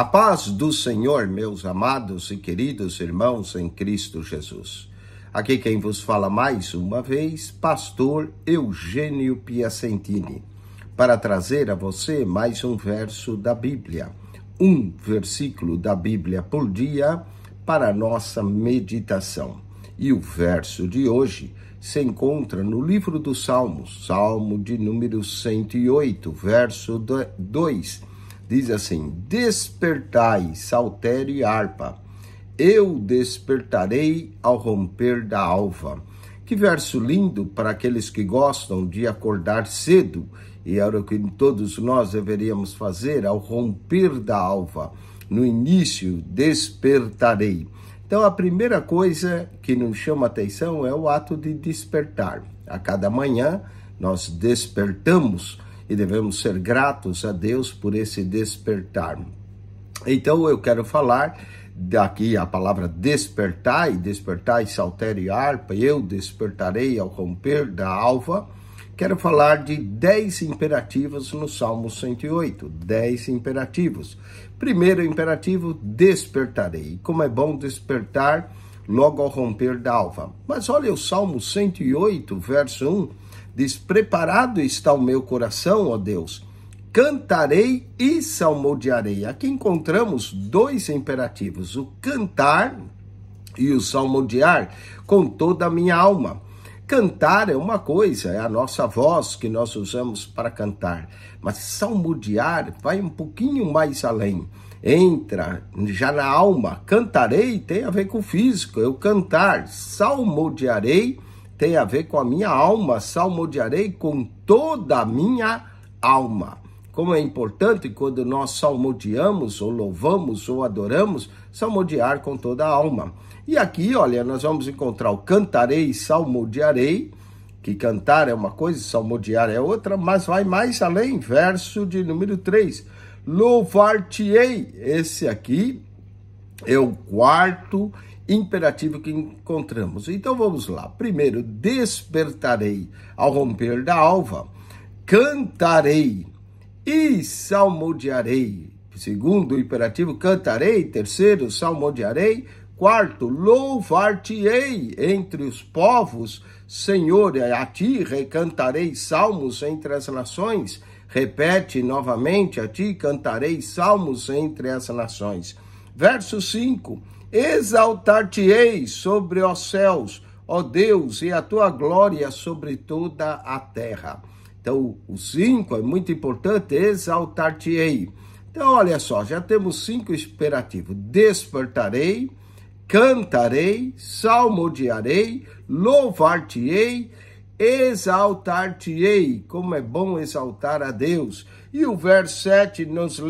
A paz do Senhor, meus amados e queridos irmãos em Cristo Jesus. Aqui quem vos fala mais uma vez, pastor Eugênio Piacentini, para trazer a você mais um verso da Bíblia, um versículo da Bíblia por dia para a nossa meditação. E o verso de hoje se encontra no livro dos Salmos, Salmo de número 108, verso 2 diz assim: Despertai, saltério e harpa, eu despertarei ao romper da alva. Que verso lindo para aqueles que gostam de acordar cedo, e era o que todos nós deveríamos fazer ao romper da alva. No início, despertarei. Então, a primeira coisa que nos chama atenção é o ato de despertar. A cada manhã, nós despertamos e devemos ser gratos a Deus por esse despertar. Então eu quero falar daqui a palavra despertar e despertar e saltere e harpa, eu despertarei ao romper da alva. Quero falar de dez imperativos no Salmo 108. Dez imperativos. Primeiro imperativo, despertarei. Como é bom despertar logo ao romper da alva. Mas olha o Salmo 108, verso 1 Despreparado está o meu coração, ó Deus. Cantarei e salmodiarei. Aqui encontramos dois imperativos: o cantar e o salmodiar com toda a minha alma. Cantar é uma coisa, é a nossa voz que nós usamos para cantar, mas salmodiar vai um pouquinho mais além. Entra já na alma. Cantarei tem a ver com o físico, eu cantar, salmodiarei tem a ver com a minha alma, salmodiarei com toda a minha alma. Como é importante quando nós salmodiamos, ou louvamos, ou adoramos, salmodiar com toda a alma. E aqui, olha, nós vamos encontrar o cantarei, salmodiarei, que cantar é uma coisa, salmodiar é outra, mas vai mais além, verso de número 3. Louvar-te-ei, esse aqui é o quarto imperativo que encontramos. Então vamos lá. Primeiro, despertarei ao romper da alva, cantarei e salmodiarei. Segundo imperativo, cantarei. Terceiro, salmodiarei. Quarto, louvar-te-ei entre os povos, Senhor, a ti recantarei salmos entre as nações. Repete novamente, a ti cantarei salmos entre as nações. Verso 5: Exaltar-te-ei sobre os céus, ó Deus, e a tua glória sobre toda a terra. Então, o cinco é muito importante, exaltar-te-ei. Então, olha só, já temos cinco imperativos: despertarei, cantarei, salmodiarei, louvar-te-ei exaltar-te-ei. Como é bom exaltar a Deus. E o verso 7 nós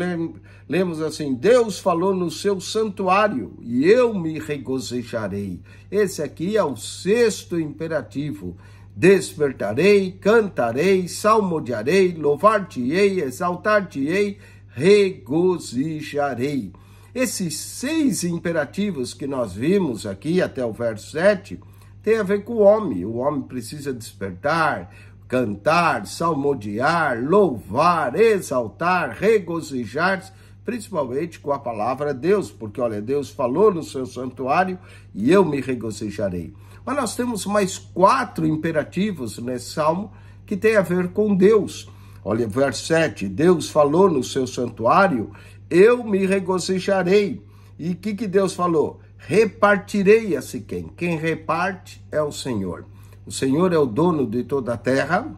lemos assim: Deus falou no seu santuário, e eu me regozijarei. Esse aqui é o sexto imperativo. Despertarei, cantarei, salmodiarei, louvar-te-ei, exaltar-te-ei, regozijarei. Esses seis imperativos que nós vimos aqui até o verso 7 tem a ver com o homem. O homem precisa despertar, cantar, salmodiar, louvar, exaltar, regozijar-se, principalmente com a palavra Deus, porque olha, Deus falou no seu santuário e eu me regozijarei. Mas nós temos mais quatro imperativos nesse salmo que tem a ver com Deus. Olha, verso 7, Deus falou no seu santuário, eu me regozijarei. E o que, que Deus falou? repartirei a Siquém. Quem reparte é o Senhor. O Senhor é o dono de toda a terra,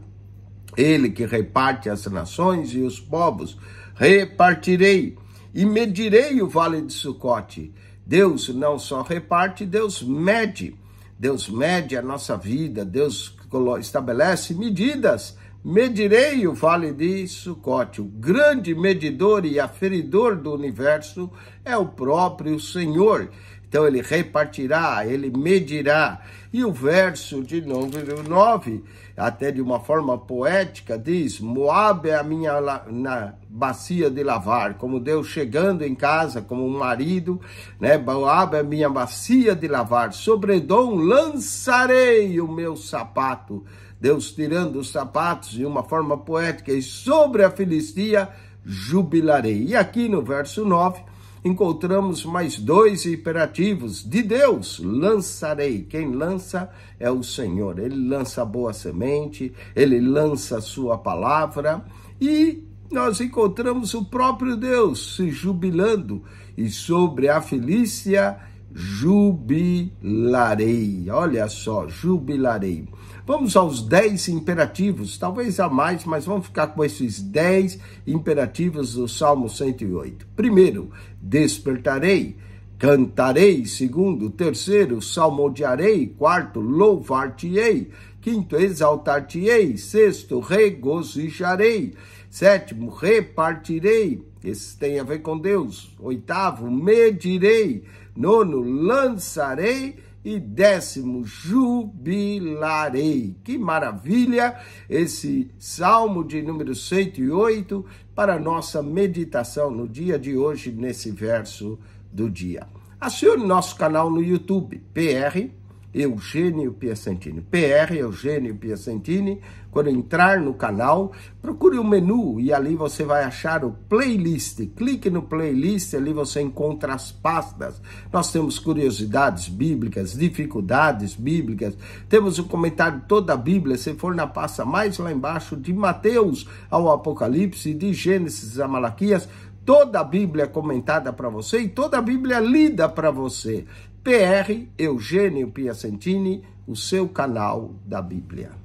ele que reparte as nações e os povos. Repartirei e medirei o vale de Sucote. Deus não só reparte, Deus mede. Deus mede a nossa vida, Deus estabelece medidas. Medirei o vale de Sucote. O grande medidor e aferidor do universo é o próprio Senhor. Então ele repartirá, ele medirá. E o verso de número 9, até de uma forma poética, diz: Moab é a minha na bacia de lavar, como Deus chegando em casa, como um marido, né? Moab é a minha bacia de lavar, sobre Edom lançarei o meu sapato. Deus tirando os sapatos de uma forma poética, e sobre a Filistia jubilarei. E aqui no verso 9 encontramos mais dois imperativos. De Deus lançarei. Quem lança é o Senhor. Ele lança a boa semente, ele lança a sua palavra e nós encontramos o próprio Deus se jubilando e sobre a Felícia jubilarei. Olha só, jubilarei. Vamos aos dez imperativos, talvez a mais, mas vamos ficar com esses dez imperativos do Salmo 108. Primeiro, despertarei, cantarei. Segundo, terceiro, salmodiarei. Quarto, louvar-te-ei. Quinto, exaltar-te-ei. Sexto, regozijarei. Sétimo, repartirei esse tem a ver com Deus. Oitavo, medirei. Nono, lançarei. E décimo, jubilarei. Que maravilha esse salmo de número 108 para nossa meditação no dia de hoje, nesse verso do dia. Acione nosso canal no YouTube, PR Eugênio Piacentini. PR Eugênio Piacentini. Quando entrar no canal, procure o menu e ali você vai achar o playlist. Clique no playlist, ali você encontra as pastas. Nós temos curiosidades bíblicas, dificuldades bíblicas, temos o um comentário de toda a Bíblia. Se for na pasta mais lá embaixo, de Mateus ao Apocalipse, de Gênesis a Malaquias, toda a Bíblia é comentada para você e toda a Bíblia é lida para você. PR Eugênio Piacentini, o seu canal da Bíblia.